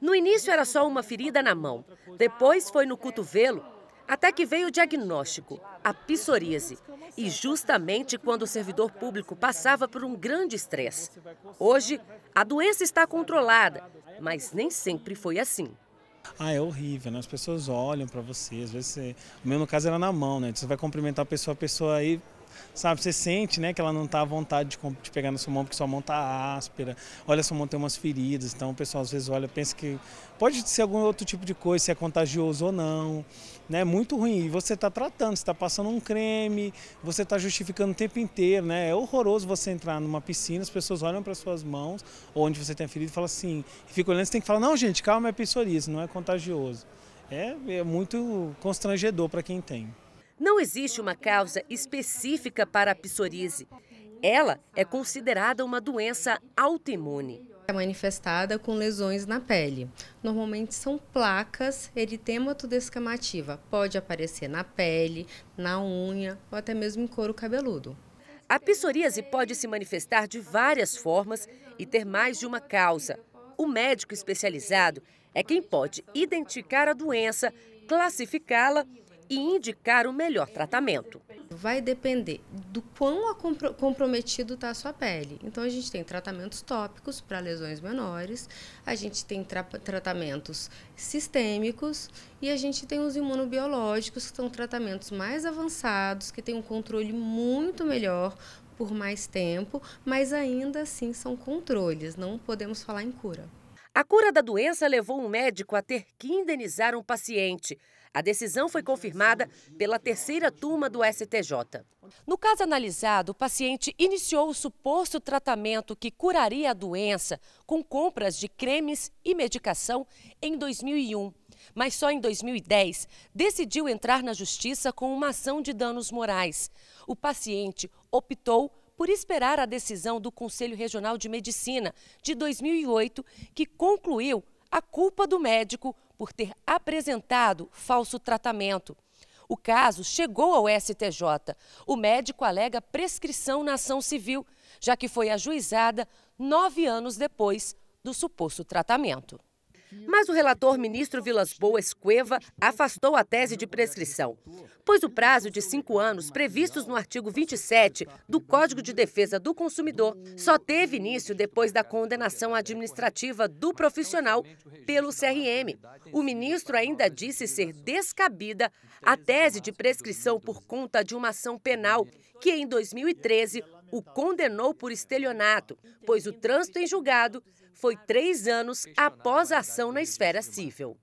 No início era só uma ferida na mão, depois foi no cotovelo, até que veio o diagnóstico, a psoríase. E justamente quando o servidor público passava por um grande estresse. Hoje, a doença está controlada, mas nem sempre foi assim. Ah, é horrível, né? As pessoas olham para você, às vezes você... O meu, no caso, era na mão, né? Você vai cumprimentar a pessoa, a pessoa aí sabe? Você sente, né, que ela não tá à vontade de, de pegar na sua mão porque sua mão tá áspera. Olha, sua mão tem umas feridas, então o pessoal às vezes olha, pensa que pode ser algum outro tipo de coisa, se é contagioso ou não, né? Muito ruim. E você tá tratando, você tá passando um creme, você tá justificando o tempo inteiro, né? É horroroso você entrar numa piscina, as pessoas olham para suas mãos, ou onde você tem ferida e fala assim, e fica olhando, você tem que falar: "Não, gente, calma, é psoríase, não é contagioso". É, é muito constrangedor para quem tem. Não existe uma causa específica para a psoríase. Ela é considerada uma doença autoimune. É manifestada com lesões na pele. Normalmente são placas eritematodermatitiva. Pode aparecer na pele, na unha ou até mesmo em couro cabeludo. A psoríase pode se manifestar de várias formas e ter mais de uma causa. O médico especializado é quem pode identificar a doença, classificá-la e indicar o melhor tratamento. Vai depender do quão comprometido está a sua pele. Então, a gente tem tratamentos tópicos para lesões menores, a gente tem tra tratamentos sistêmicos e a gente tem os imunobiológicos, que são tratamentos mais avançados, que têm um controle muito melhor por mais tempo, mas ainda assim são controles, não podemos falar em cura. A cura da doença levou um médico a ter que indenizar um paciente. A decisão foi confirmada pela terceira turma do STJ. No caso analisado, o paciente iniciou o suposto tratamento que curaria a doença com compras de cremes e medicação em 2001. Mas só em 2010 decidiu entrar na justiça com uma ação de danos morais. O paciente optou por esperar a decisão do Conselho Regional de Medicina de 2008, que concluiu a culpa do médico por ter apresentado falso tratamento. O caso chegou ao STJ. O médico alega prescrição na ação civil, já que foi ajuizada nove anos depois do suposto tratamento. Mas o relator ministro Vilas Boas Cueva afastou a tese de prescrição, pois o prazo de cinco anos previstos no artigo 27 do Código de Defesa do Consumidor só teve início depois da condenação administrativa do profissional pelo CRM. O ministro ainda disse ser descabida a tese de prescrição por conta de uma ação penal que, em 2013, o condenou por estelionato, pois o trânsito em julgado foi três anos após a ação na esfera civil.